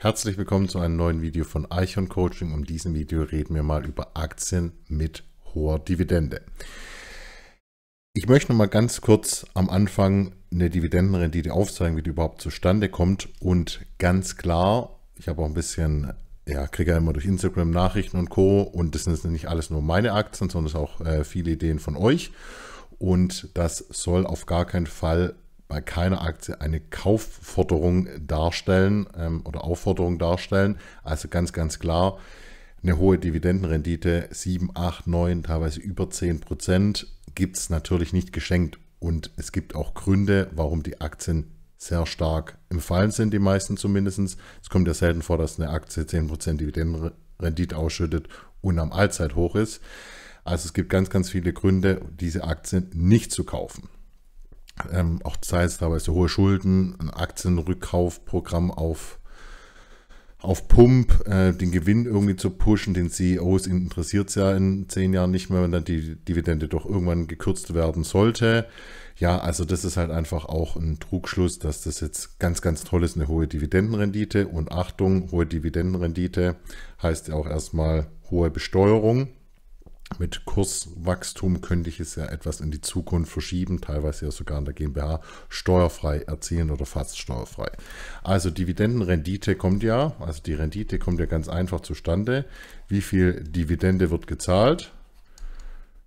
Herzlich willkommen zu einem neuen Video von Eichhorn Coaching. In diesem Video reden wir mal über Aktien mit hoher Dividende. Ich möchte noch mal ganz kurz am Anfang eine Dividendenrendite aufzeigen, wie die überhaupt zustande kommt. Und ganz klar, ich habe auch ein bisschen, ja, kriege ja immer durch Instagram Nachrichten und Co. Und das sind nicht alles nur meine Aktien, sondern es auch äh, viele Ideen von euch. Und das soll auf gar keinen Fall bei keiner Aktie eine Kaufforderung darstellen ähm, oder Aufforderung darstellen. Also ganz, ganz klar, eine hohe Dividendenrendite, 7, 8, 9, teilweise über 10 Prozent, gibt es natürlich nicht geschenkt. Und es gibt auch Gründe, warum die Aktien sehr stark im Fallen sind, die meisten zumindest. Es kommt ja selten vor, dass eine Aktie 10% Prozent Dividendenrendite ausschüttet und am Allzeithoch ist. Also es gibt ganz, ganz viele Gründe, diese Aktien nicht zu kaufen. Ähm, auch das heißt teilweise hohe Schulden, ein Aktienrückkaufprogramm auf, auf Pump, äh, den Gewinn irgendwie zu pushen. Den CEOs interessiert es ja in zehn Jahren nicht mehr, wenn dann die Dividende doch irgendwann gekürzt werden sollte. Ja, also das ist halt einfach auch ein Trugschluss, dass das jetzt ganz, ganz toll ist, eine hohe Dividendenrendite. Und Achtung, hohe Dividendenrendite heißt ja auch erstmal hohe Besteuerung mit Kurswachstum könnte ich es ja etwas in die Zukunft verschieben, teilweise ja sogar in der GmbH steuerfrei erzielen oder fast steuerfrei. Also Dividendenrendite kommt ja, also die Rendite kommt ja ganz einfach zustande. Wie viel Dividende wird gezahlt?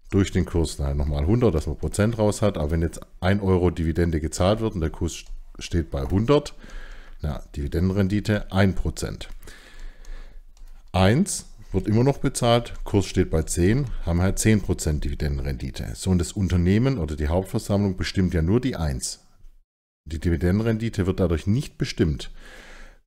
Durch den Kurs, nein, nochmal 100, dass man Prozent raus hat. Aber wenn jetzt 1 Euro Dividende gezahlt wird und der Kurs steht bei 100, na, Dividendenrendite 1%. 1 wird immer noch bezahlt. Kurs steht bei 10, haben halt 10% Dividendenrendite. So, und das Unternehmen oder die Hauptversammlung bestimmt ja nur die 1. Die Dividendenrendite wird dadurch nicht bestimmt.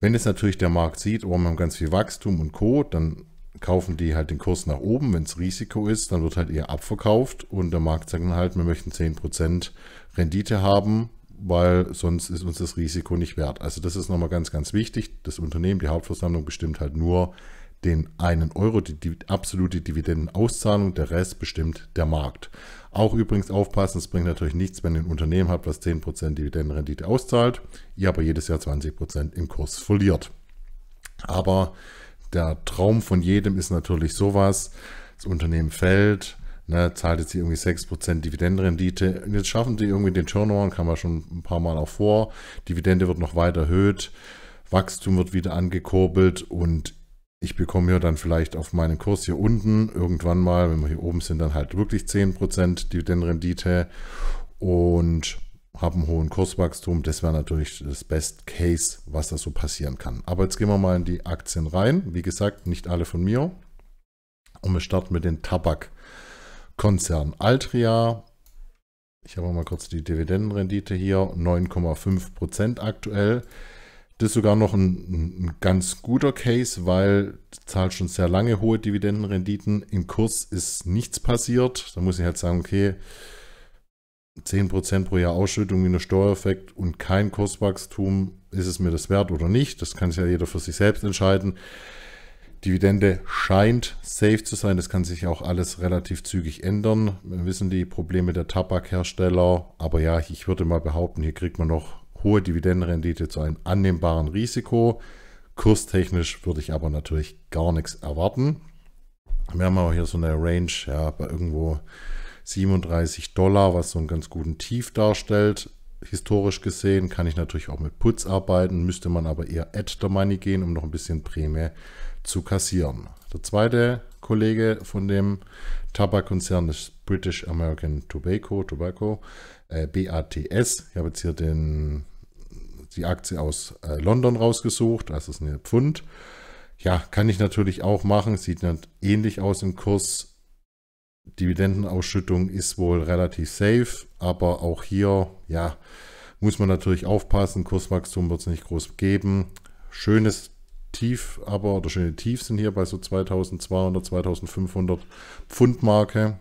Wenn es natürlich der Markt sieht, oh, wir haben ganz viel Wachstum und Co., dann kaufen die halt den Kurs nach oben. Wenn es Risiko ist, dann wird halt eher abverkauft und der Markt sagt dann halt, wir möchten 10% Rendite haben, weil sonst ist uns das Risiko nicht wert. Also das ist nochmal ganz, ganz wichtig. Das Unternehmen, die Hauptversammlung bestimmt halt nur den einen Euro, die, absolute Dividendenauszahlung, der Rest bestimmt der Markt. Auch übrigens aufpassen, es bringt natürlich nichts, wenn ihr ein Unternehmen habt, was 10% Dividendenrendite auszahlt, ihr aber jedes Jahr 20% im Kurs verliert. Aber der Traum von jedem ist natürlich sowas, das Unternehmen fällt, ne, zahlt jetzt irgendwie 6% Dividendenrendite. Und jetzt schaffen die irgendwie den Turnover, kann man schon ein paar Mal auch vor. Dividende wird noch weiter erhöht, Wachstum wird wieder angekurbelt und ich bekomme ja dann vielleicht auf meinen Kurs hier unten irgendwann mal, wenn wir hier oben sind, dann halt wirklich 10% Dividendenrendite und habe einen hohen Kurswachstum. Das wäre natürlich das Best Case, was da so passieren kann. Aber jetzt gehen wir mal in die Aktien rein. Wie gesagt, nicht alle von mir. Und wir starten mit den Tabakkonzern Altria. Ich habe mal kurz die Dividendenrendite hier, 9,5% aktuell. Das ist sogar noch ein, ein ganz guter Case, weil zahlt schon sehr lange hohe Dividendenrenditen. Im Kurs ist nichts passiert. Da muss ich halt sagen, okay, 10% pro Jahr Ausschüttung minus Steuereffekt und kein Kurswachstum, ist es mir das wert oder nicht? Das kann sich ja jeder für sich selbst entscheiden. Dividende scheint safe zu sein. Das kann sich auch alles relativ zügig ändern. Wir wissen die Probleme der Tabakhersteller. Aber ja, ich würde mal behaupten, hier kriegt man noch hohe Dividendenrendite zu einem annehmbaren Risiko. Kurstechnisch würde ich aber natürlich gar nichts erwarten. Wir haben aber hier so eine Range ja, bei irgendwo 37 Dollar, was so einen ganz guten Tief darstellt. Historisch gesehen kann ich natürlich auch mit Puts arbeiten, müsste man aber eher at the money gehen, um noch ein bisschen Prämie zu kassieren. Der zweite Kollege von dem Tabakkonzern ist British American Tobacco, Tobacco äh, BATS. Ich habe jetzt hier den die Aktie aus äh, London rausgesucht, das ist eine Pfund. Ja, kann ich natürlich auch machen, sieht dann ähnlich aus im Kurs. Dividendenausschüttung ist wohl relativ safe, aber auch hier, ja, muss man natürlich aufpassen, Kurswachstum wird es nicht groß geben. Schönes Tief, aber oder schöne Tief sind hier bei so 2200, 2500 Pfund Marke.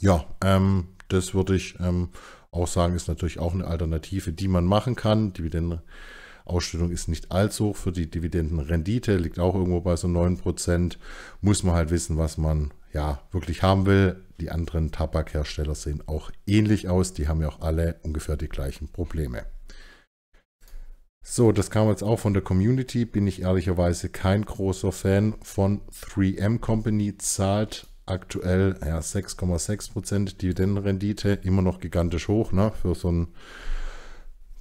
Ja, ähm, das würde ich ähm, Aussagen ist natürlich auch eine Alternative, die man machen kann. Dividendenausschüttung ist nicht allzu hoch für die Dividendenrendite, liegt auch irgendwo bei so 9%. Muss man halt wissen, was man ja wirklich haben will. Die anderen Tabakhersteller sehen auch ähnlich aus. Die haben ja auch alle ungefähr die gleichen Probleme. So, das kam jetzt auch von der Community. Bin ich ehrlicherweise kein großer Fan von 3M Company. Zahlt aktuell ja, 6,6% Dividendenrendite, immer noch gigantisch hoch ne, für so einen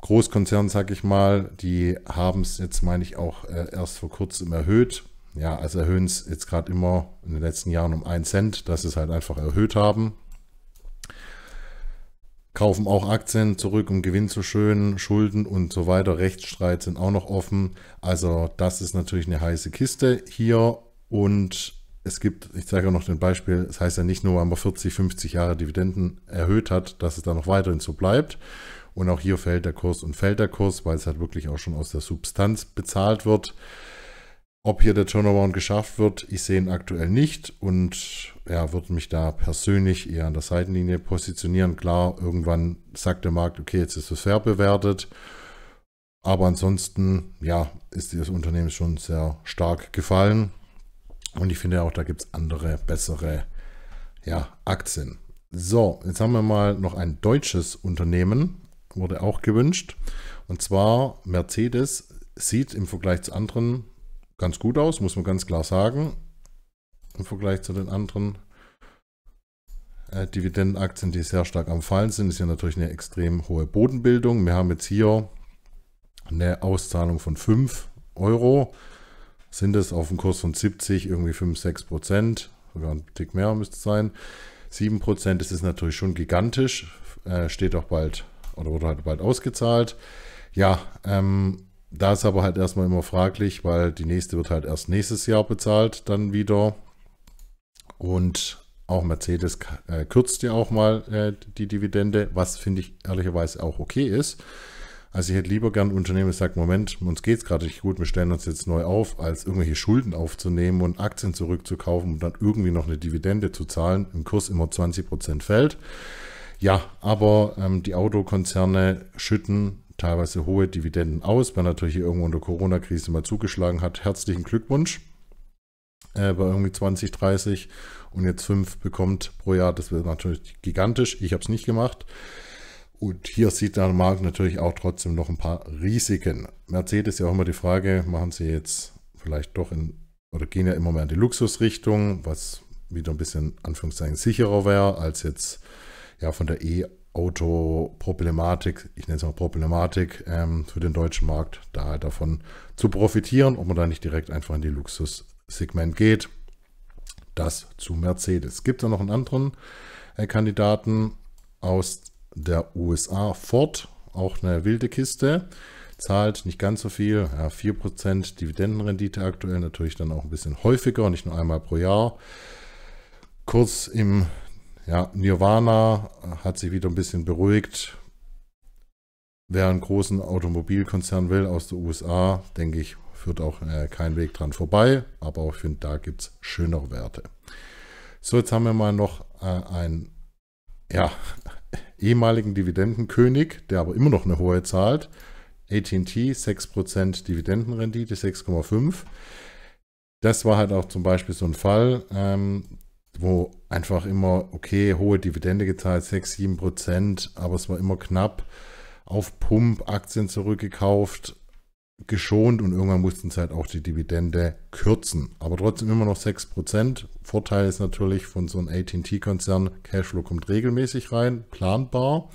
Großkonzern, sag ich mal. Die haben es jetzt, meine ich, auch äh, erst vor kurzem erhöht. Ja, also erhöhen es jetzt gerade immer in den letzten Jahren um 1 Cent, dass sie es halt einfach erhöht haben. Kaufen auch Aktien zurück, um Gewinn zu schönen, Schulden und so weiter. Rechtsstreit sind auch noch offen. Also, das ist natürlich eine heiße Kiste hier. Und es gibt, ich zeige auch noch den Beispiel, es das heißt ja nicht nur, weil man 40, 50 Jahre Dividenden erhöht hat, dass es da noch weiterhin so bleibt. Und auch hier fällt der Kurs und fällt der Kurs, weil es halt wirklich auch schon aus der Substanz bezahlt wird. Ob hier der Turnaround geschafft wird, ich sehe ihn aktuell nicht und ja, würde mich da persönlich eher an der Seitenlinie positionieren. Klar, irgendwann sagt der Markt, okay, jetzt ist es fair bewertet. Aber ansonsten, ja, ist das Unternehmen schon sehr stark gefallen. Und ich finde auch, da gibt es andere, bessere ja, Aktien. So, jetzt haben wir mal noch ein deutsches Unternehmen, wurde auch gewünscht. Und zwar Mercedes sieht im Vergleich zu anderen ganz gut aus, muss man ganz klar sagen. Im Vergleich zu den anderen äh, Dividendenaktien, die sehr stark am Fallen sind, ist ja natürlich eine extrem hohe Bodenbildung. Wir haben jetzt hier eine Auszahlung von 5 Euro sind es auf dem Kurs von 70 irgendwie 5, 6 Prozent, sogar ein Tick mehr müsste es sein. 7 Prozent, das ist natürlich schon gigantisch, äh, steht auch bald oder wurde halt bald ausgezahlt. Ja, ähm, da ist aber halt erstmal immer fraglich, weil die nächste wird halt erst nächstes Jahr bezahlt, dann wieder. Und auch Mercedes äh, kürzt ja auch mal äh, die Dividende, was finde ich ehrlicherweise auch okay ist. Also ich hätte lieber gern ein Unternehmen, das sagt, Moment, uns geht es gerade nicht gut, wir stellen uns jetzt neu auf, als irgendwelche Schulden aufzunehmen und Aktien zurückzukaufen und dann irgendwie noch eine Dividende zu zahlen, im Kurs immer 20% Prozent fällt. Ja, aber ähm, die Autokonzerne schütten teilweise hohe Dividenden aus, wenn natürlich irgendwo in der Corona-Krise mal zugeschlagen hat. Herzlichen Glückwunsch äh, bei irgendwie 20, 30 und jetzt 5 bekommt pro Jahr. Das wäre natürlich gigantisch. Ich habe es nicht gemacht. Und hier sieht der Markt natürlich auch trotzdem noch ein paar Risiken. Mercedes ja auch immer die Frage, machen sie jetzt vielleicht doch in, oder gehen ja immer mehr in die Luxusrichtung, was wieder ein bisschen Anführungszeichen sicherer wäre als jetzt ja von der E-Auto-Problematik, ich nenne es mal Problematik, ähm, für den deutschen Markt, da davon zu profitieren, ob man da nicht direkt einfach in die Luxussegment geht. Das zu Mercedes. Gibt es noch einen anderen äh, Kandidaten aus der USA. Ford, auch eine wilde Kiste, zahlt nicht ganz so viel, ja, 4% Dividendenrendite aktuell, natürlich dann auch ein bisschen häufiger, nicht nur einmal pro Jahr. Kurz im ja, Nirvana hat sich wieder ein bisschen beruhigt. Wer einen großen Automobilkonzern will aus den USA, denke ich, führt auch äh, kein Weg dran vorbei. Aber auch ich finde, da gibt es schönere Werte. So, jetzt haben wir mal noch äh, ein, ja, ehemaligen Dividendenkönig, der aber immer noch eine hohe zahlt. AT&T 6% Dividendenrendite, 6,5%. Das war halt auch zum Beispiel so ein Fall, ähm, wo einfach immer, okay, hohe Dividende gezahlt, 6, 7 aber es war immer knapp. Auf Pump Aktien zurückgekauft, geschont und irgendwann mussten sie halt auch die Dividende kürzen. Aber trotzdem immer noch 6%. Vorteil ist natürlich von so einem ATT-Konzern, Cashflow kommt regelmäßig rein, planbar.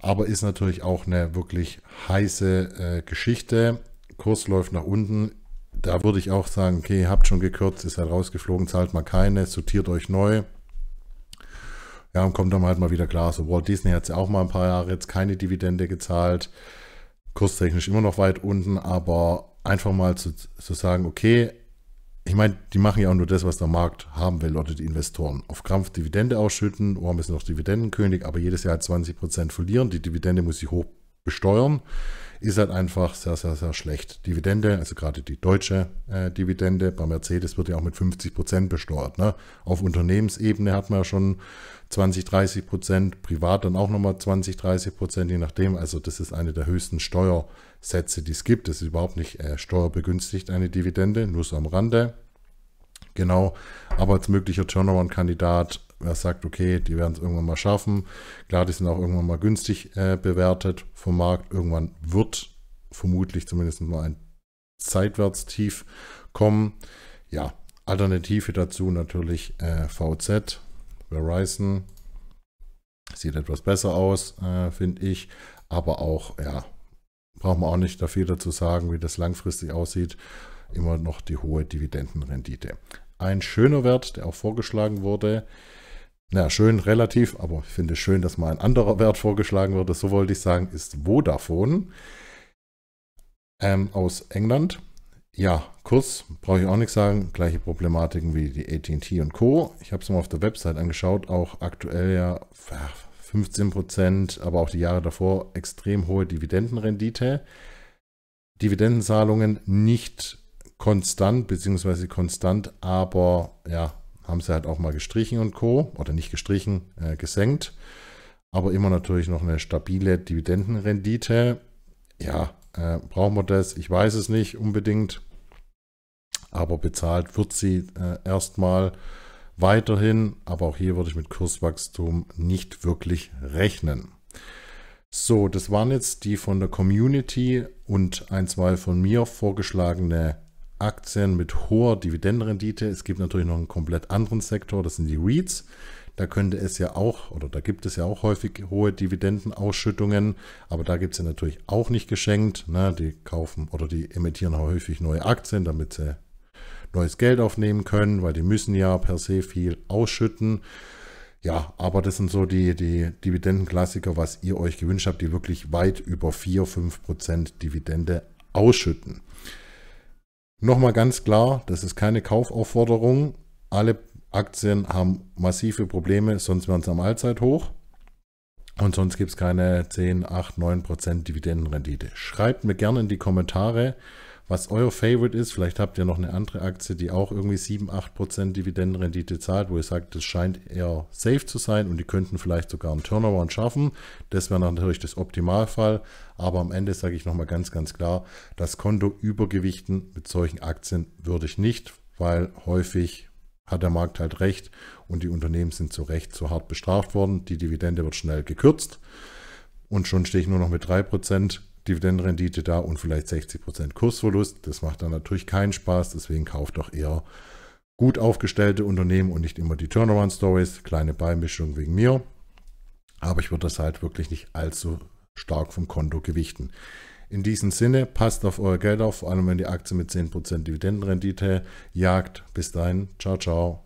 Aber ist natürlich auch eine wirklich heiße äh, Geschichte. Kurs läuft nach unten. Da würde ich auch sagen, okay, ihr habt schon gekürzt, ist halt rausgeflogen, zahlt mal keine, sortiert euch neu. Ja, und kommt dann halt mal wieder klar. So Walt Disney hat ja auch mal ein paar Jahre jetzt keine Dividende gezahlt kurstechnisch immer noch weit unten, aber einfach mal zu, zu sagen, okay, ich meine, die machen ja auch nur das, was der Markt haben will oder die Investoren. Auf Krampf Dividende ausschütten, Ohren ist noch Dividendenkönig, aber jedes Jahr 20 Prozent verlieren. Die Dividende muss ich hoch besteuern. Ist halt einfach sehr, sehr, sehr schlecht. Dividende, also gerade die deutsche äh, Dividende bei Mercedes wird ja auch mit 50 Prozent besteuert. Ne? Auf Unternehmensebene hat man ja schon 20, 30 Prozent, privat dann auch nochmal 20, 30 Prozent, je nachdem. Also das ist eine der höchsten Steuersätze, die es gibt. Das ist überhaupt nicht äh, steuerbegünstigt, eine Dividende, nur so am Rande. Genau, aber als möglicher Turnaround-Kandidat, wer sagt, okay, die werden es irgendwann mal schaffen. Klar, die sind auch irgendwann mal günstig äh, bewertet vom Markt. Irgendwann wird vermutlich zumindest mal ein Zeitwärtstief kommen. Ja, Alternative dazu natürlich äh, VZ, Verizon sieht etwas besser aus, äh, finde ich. Aber auch, ja, brauchen wir auch nicht dafür dazu sagen, wie das langfristig aussieht. Immer noch die hohe Dividendenrendite. Ein schöner Wert, der auch vorgeschlagen wurde. Na, schön relativ, aber ich finde es schön, dass mal ein anderer Wert vorgeschlagen wurde. So wollte ich sagen, ist Vodafone ähm, aus England. Ja, kurz, brauche ich auch nichts sagen. Gleiche Problematiken wie die ATT und Co. Ich habe es mal auf der Website angeschaut, auch aktuell ja 15 Prozent, aber auch die Jahre davor extrem hohe Dividendenrendite. Dividendenzahlungen nicht konstant, beziehungsweise konstant, aber ja, haben sie halt auch mal gestrichen und Co. Oder nicht gestrichen, äh, gesenkt. Aber immer natürlich noch eine stabile Dividendenrendite. Ja, äh, brauchen wir das? Ich weiß es nicht unbedingt. Aber bezahlt wird sie äh, erstmal weiterhin. Aber auch hier würde ich mit Kurswachstum nicht wirklich rechnen. So, das waren jetzt die von der Community und ein, zwei von mir vorgeschlagene Aktien mit hoher Dividendenrendite. Es gibt natürlich noch einen komplett anderen Sektor, das sind die REITs. Da könnte es ja auch, oder da gibt es ja auch häufig hohe Dividendenausschüttungen, aber da gibt es ja natürlich auch nicht geschenkt. Ne? Die kaufen oder die emittieren häufig neue Aktien, damit sie neues Geld aufnehmen können, weil die müssen ja per se viel ausschütten. Ja, aber das sind so die, die Dividendenklassiker, was ihr euch gewünscht habt, die wirklich weit über 4, 5 Prozent Dividende ausschütten. Nochmal ganz klar, das ist keine Kaufaufforderung. Alle Aktien haben massive Probleme, sonst wären sie am Allzeithoch. Und sonst gibt es keine 10, 8, 9 Dividendenrendite. Schreibt mir gerne in die Kommentare, was euer Favorite ist. Vielleicht habt ihr noch eine andere Aktie, die auch irgendwie 7, 8 Dividendenrendite zahlt, wo ihr sagt, das scheint eher safe zu sein und die könnten vielleicht sogar einen Turnover schaffen. Das wäre natürlich das Optimalfall. Aber am Ende sage ich nochmal ganz, ganz klar, das Konto übergewichten mit solchen Aktien würde ich nicht, weil häufig hat der Markt halt recht und die Unternehmen sind zu Recht zu hart bestraft worden. Die Dividende wird schnell gekürzt und schon stehe ich nur noch mit 3% Dividendenrendite da und vielleicht 60% Kursverlust. Das macht dann natürlich keinen Spaß, deswegen kauft doch eher gut aufgestellte Unternehmen und nicht immer die Turnaround-Stories. Kleine Beimischung wegen mir, aber ich würde das halt wirklich nicht allzu stark vom Konto gewichten. In diesem Sinne, passt auf euer Geld auf, vor allem wenn die Aktie mit 10% Dividendenrendite jagt. Bis dahin, ciao, ciao.